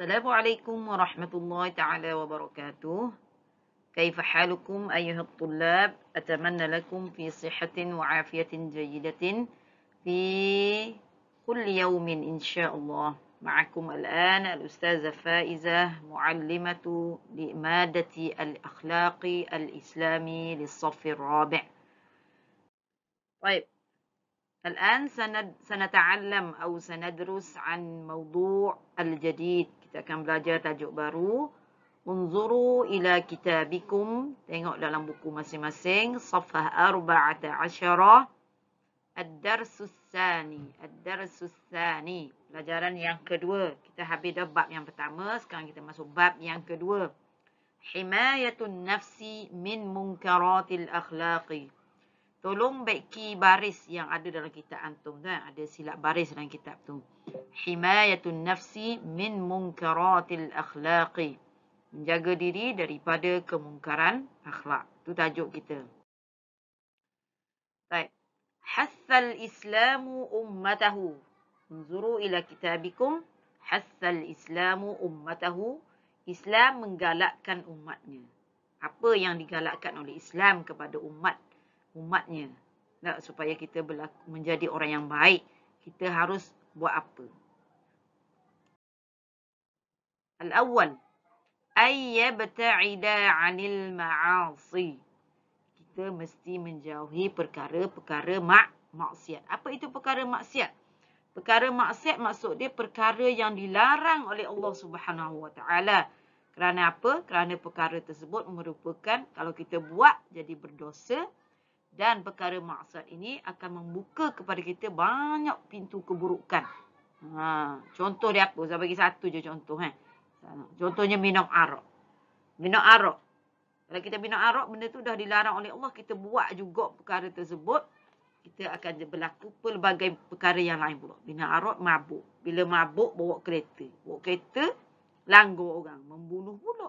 السلام عليكم ورحمة الله تعالى وبركاته كيف حالكم أيها الطلاب أتمنى لكم في صحة وعافية جيدة في كل يوم إن شاء الله معكم الآن الأستاذة فائزة معلمة لمادة الأخلاق الإسلامي للصف الرابع طيب الآن سنتعلم أو سندرس عن موضوع الجديد kita akan belajar tajuk baru. Unzuru ila kitabikum. Tengok dalam buku masing-masing. Safah arba'ata asyarah. Ad-darsus sani. Ad-darsus Pelajaran yang kedua. Kita habis dah bab yang pertama. Sekarang kita masuk bab yang kedua. Himayatun nafsi min munkaratil akhlaqi. Tolong baiki baris yang ada dalam kitab antum tu kan? ada silap baris dalam kitab tu. Himayatun nafsi min munkaratil akhlaqi. Menjaga diri daripada kemungkaran akhlak. Tu tajuk kita. Baik. Hassal Islamu ummatahu. Nzuru ila kitabikum. Hassal Islamu ummatahu. Islam menggalakkan umatnya. Apa yang digalakkan oleh Islam kepada umat umatnya nak supaya kita berlaku, menjadi orang yang baik kita harus buat apa al awal ayyabta'ida 'anil ma'asi kita mesti menjauhi perkara-perkara mak maksiat apa itu perkara maksiat perkara maksiat maksud dia perkara yang dilarang oleh Allah Subhanahu wa taala kerana apa? Kerana perkara tersebut merupakan kalau kita buat jadi berdosa, dan perkara maksiat ini akan membuka kepada kita banyak pintu keburukan. Ha, contoh dia apa? Saya bagi satu je contoh. Eh. Contohnya minum arak. Minum arak. Kalau kita minum arak, benda tu dah dilarang oleh Allah. Kita buat juga perkara tersebut. Kita akan berlaku pelbagai perkara yang lain pula. Minum arak, mabuk. Bila mabuk, bawa kereta. Bawa kereta, langgar orang. Membunuh pula.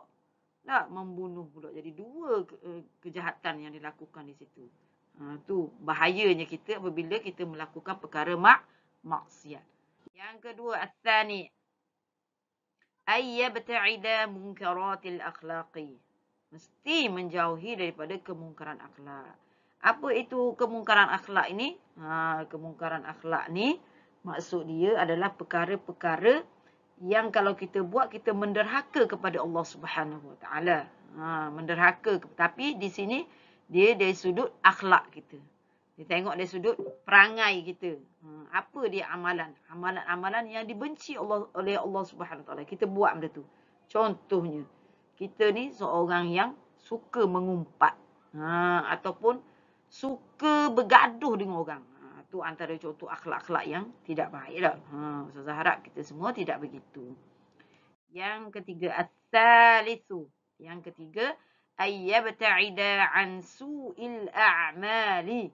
Tak, lah, membunuh pula. Jadi dua eh, kejahatan yang dilakukan di situ. Itu ha, bahayanya kita apabila kita melakukan perkara mak, maksiat. Yang kedua, Al-Thani. Ayya bata'ida mungkaratil akhlaqi. Mesti menjauhi daripada kemungkaran akhlak. Apa itu kemungkaran akhlak ini? Ha, kemungkaran akhlak ni maksud dia adalah perkara-perkara yang kalau kita buat kita menderhaka kepada Allah Subhanahu Wa Taala. Ha, menderhaka tapi di sini dia dari sudut akhlak kita. Dia tengok dari sudut perangai kita. Hmm, apa dia amalan? Amalan-amalan yang dibenci Allah oleh Allah Subhanahu Taala. Kita buat benda tu. Contohnya, kita ni seorang yang suka mengumpat. Ha, ataupun suka bergaduh dengan orang. Ha, tu antara contoh akhlak-akhlak yang tidak baik lah. Ha, saya harap kita semua tidak begitu. Yang ketiga, asal itu. Yang ketiga, asal. أن يبتعد عن سوء amali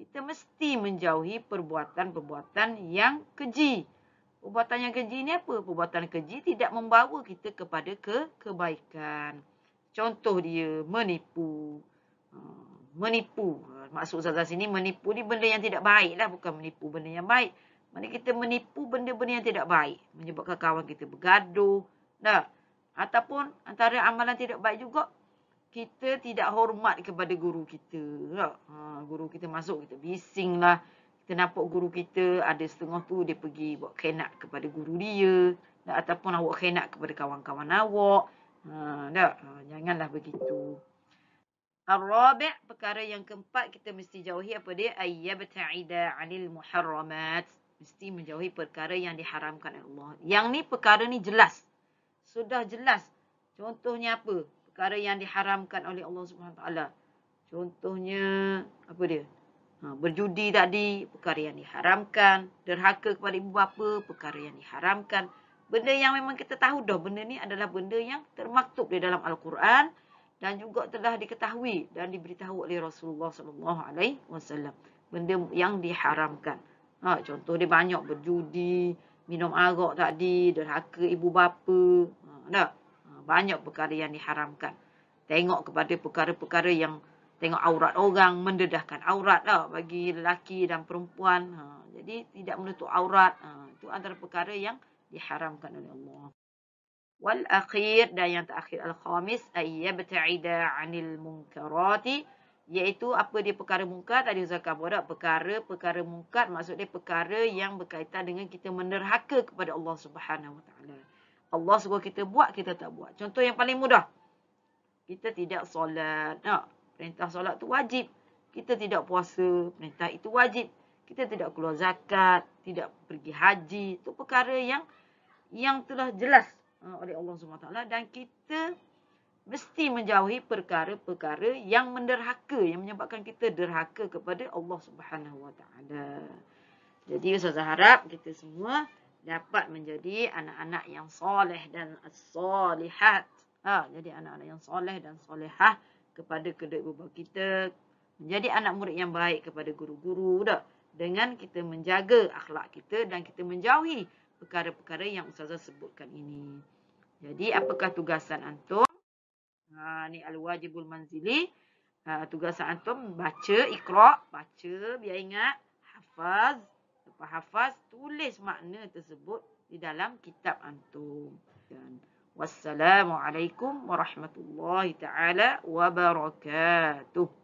kita mesti menjauhi perbuatan-perbuatan yang keji. Perbuatan yang keji ni apa? Perbuatan keji tidak membawa kita kepada ke kebaikan. Contoh dia, menipu. Ha, menipu. Maksud Zazah sini, menipu ni benda yang tidak baik lah. Bukan menipu benda yang baik. Mana kita menipu benda-benda yang tidak baik. Menyebabkan kawan kita bergaduh. Tak? Ataupun antara amalan tidak baik juga, kita tidak hormat kepada guru kita. Ha, guru kita masuk, kita bising lah. Kita nampak guru kita, ada setengah tu dia pergi buat khenak kepada guru dia. Tak, ataupun awak khenak kepada kawan-kawan awak. Ha, tak, ha, janganlah begitu. Al-Rabi' perkara yang keempat kita mesti jauhi apa dia? Ayyab ta'ida anil muharramat. Mesti menjauhi perkara yang diharamkan oleh Allah. Yang ni perkara ni jelas. Sudah jelas. Contohnya apa? perkara yang diharamkan oleh Allah Subhanahu taala. Contohnya apa dia? Ha, berjudi tadi perkara yang diharamkan, derhaka kepada ibu bapa perkara yang diharamkan. Benda yang memang kita tahu dah benda ni adalah benda yang termaktub di dalam al-Quran dan juga telah diketahui dan diberitahu oleh Rasulullah sallallahu alaihi wasallam benda yang diharamkan. Ha, contoh dia banyak berjudi, minum arak tadi, derhaka ibu bapa. Ha, dah banyak perkara yang diharamkan. Tengok kepada perkara-perkara yang tengok aurat orang, mendedahkan aurat lah bagi lelaki dan perempuan. Ha, jadi tidak menutup aurat. Ha, itu antara perkara yang diharamkan oleh Allah. Wal akhir dan yang terakhir al-khamis ayyabta'ida 'anil munkarati iaitu apa dia perkara mungkar tadi Ustaz kata perkara-perkara mungkar maksud dia perkara yang berkaitan dengan kita menerhaka kepada Allah Subhanahu Wa Ta'ala. Allah suruh kita buat, kita tak buat. Contoh yang paling mudah. Kita tidak solat. Nah, perintah solat tu wajib. Kita tidak puasa. Perintah itu wajib. Kita tidak keluar zakat. Tidak pergi haji. Itu perkara yang yang telah jelas ha, oleh Allah SWT. Dan kita mesti menjauhi perkara-perkara yang menderhaka. Yang menyebabkan kita derhaka kepada Allah SWT. Jadi, saya harap kita semua dapat menjadi anak-anak yang soleh dan solehat. Ha, jadi anak-anak yang soleh dan solehah kepada kedua-dua kita. Menjadi anak murid yang baik kepada guru-guru. Dengan kita menjaga akhlak kita dan kita menjauhi perkara-perkara yang usaha sebutkan ini. Jadi apakah tugasan Antum? Ha, ini Al-Wajibul Manzili. Ha, tugasan Antum baca, ikhra, baca, biar ingat, hafaz hafaz tulis makna tersebut di dalam kitab antum dan wassalamualaikum warahmatullahi taala wabarakatuh